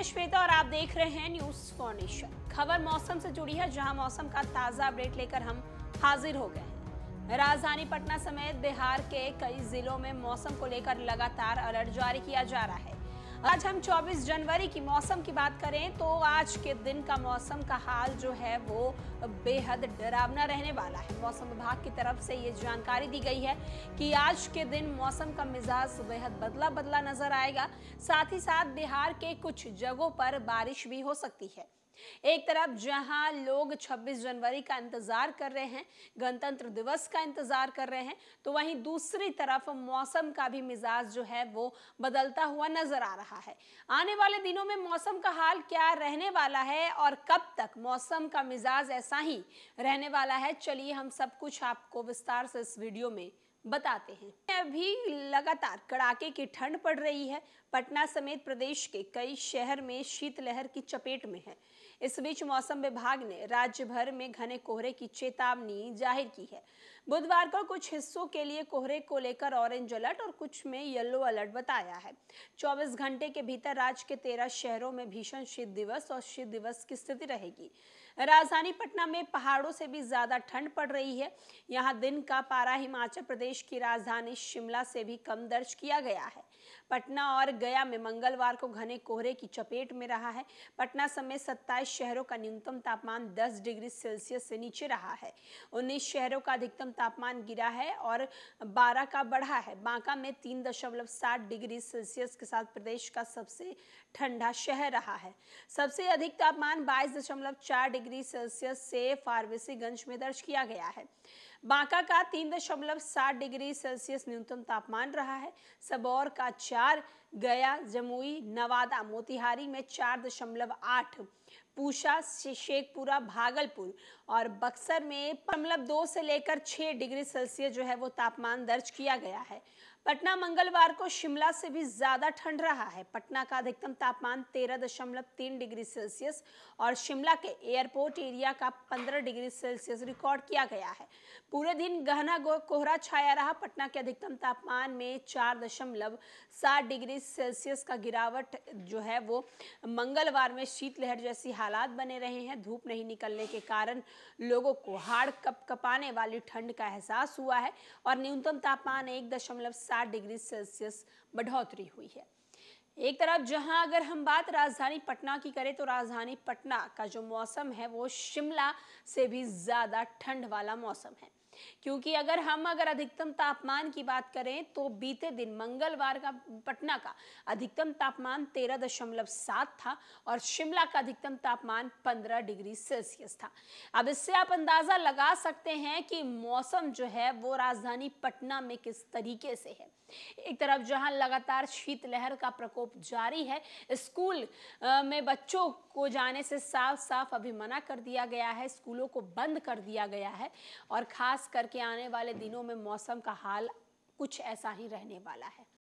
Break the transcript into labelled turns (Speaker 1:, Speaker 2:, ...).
Speaker 1: मैं श्वेता और आप देख रहे हैं न्यूज फॉर्नेशन खबर मौसम से जुड़ी है जहां मौसम का ताजा अपडेट लेकर हम हाजिर हो गए हैं राजधानी पटना समेत बिहार के कई जिलों में मौसम को लेकर लगातार अलर्ट जारी किया जा रहा है आज हम 24 जनवरी की मौसम की बात करें तो आज के दिन का मौसम का हाल जो है वो बेहद डरावना रहने वाला है मौसम विभाग की तरफ से ये जानकारी दी गई है कि आज के दिन मौसम का मिजाज बेहद बदला बदला नजर आएगा साथ ही साथ बिहार के कुछ जगहों पर बारिश भी हो सकती है एक तरफ जहां लोग 26 जनवरी का इंतजार कर रहे हैं गणतंत्र दिवस का इंतजार कर रहे हैं तो वहीं दूसरी तरफ मौसम का भी मिजाज जो है वो बदलता हुआ नजर आ रहा है आने वाले दिनों में मौसम का हाल क्या रहने वाला है और कब तक मौसम का मिजाज ऐसा ही रहने वाला है चलिए हम सब कुछ आपको विस्तार से इस वीडियो में बताते हैं अभी लगातार कड़ाके की ठंड पड़ रही है पटना समेत प्रदेश के कई शहर में शीतलहर की चपेट में है इस बीच मौसम विभाग ने राज्य भर में घने कोहरे की चेतावनी जाहिर की है बुधवार को कुछ हिस्सों के लिए कोहरे को लेकर ऑरेंज अलर्ट और कुछ में येलो अलर्ट बताया है 24 घंटे के भीतर राज्य के तेरह शहरों में भीषण शीत दिवस और शीत दिवस की स्थिति रहेगी राजधानी पटना में पहाड़ों से भी ज्यादा ठंड पड़ रही है यहाँ दिन का पारा हिमाचल प्रदेश प्रदेश की राजधानी शिमला से भी कम दर्ज किया गया है पटना और गया में मंगलवार को घने कोहरे की चपेट में रहा है पटना समेत सत्ताईस शहरों का न्यूनतम तापमान 10 डिग्री सेल्सियस से नीचे रहा है 19 शहरों का अधिकतम तापमान गिरा है और 12 का बढ़ा है बांका में तीन डिग्री सेल्सियस के साथ प्रदेश का सबसे ठंडा शहर रहा है सबसे अधिक तापमान बाईस डिग्री सेल्सियस से फारवेसीगंज में दर्ज किया गया है बांका का तीन दशमलव सात डिग्री सेल्सियस न्यूनतम तापमान रहा है सबौर का चार गया जमुई नवादा मोतिहारी में चार दशमलव आठ पूषा शेखपुरा भागलपुर और बक्सर में मतलब दो से लेकर छः डिग्री सेल्सियस जो है वो तापमान दर्ज किया गया है पटना मंगलवार को शिमला से भी ज़्यादा ठंड रहा है पटना का अधिकतम तापमान तेरह दशमलव तीन डिग्री सेल्सियस और शिमला के एयरपोर्ट एरिया का पंद्रह डिग्री सेल्सियस रिकॉर्ड किया गया है पूरे दिन गहना कोहरा छाया रहा पटना के अधिकतम तापमान में चार दशमलव सात डिग्री सेल्सियस का गिरावट जो है वो मंगलवार में शीतलहर जैसी हालत हालात बने रहे हैं धूप नहीं निकलने के कारण लोगों को हाड़ कप कपाने वाली ठंड का एहसास हुआ है और न्यूनतम तापमान एक दशमलव सात डिग्री सेल्सियस बढ़ोतरी हुई है एक तरफ जहां अगर हम बात राजधानी पटना की करें तो राजधानी पटना का जो मौसम है वो शिमला से भी ज़्यादा ठंड वाला मौसम है क्योंकि अगर हम अगर अधिकतम तापमान की बात करें तो बीते दिन मंगलवार का पटना का अधिकतम तापमान 13.7 था और शिमला का अधिकतम तापमान 15 डिग्री सेल्सियस था अब इससे आप अंदाजा लगा सकते हैं कि मौसम जो है वो राजधानी पटना में किस तरीके से है एक तरफ जहां लगातार शीतलहर का प्रकोप जारी है स्कूल में बच्चों को जाने से साफ साफ अभी मना कर दिया गया है स्कूलों को बंद कर दिया गया है और खास खास करके आने वाले दिनों में मौसम का हाल कुछ ऐसा ही रहने वाला है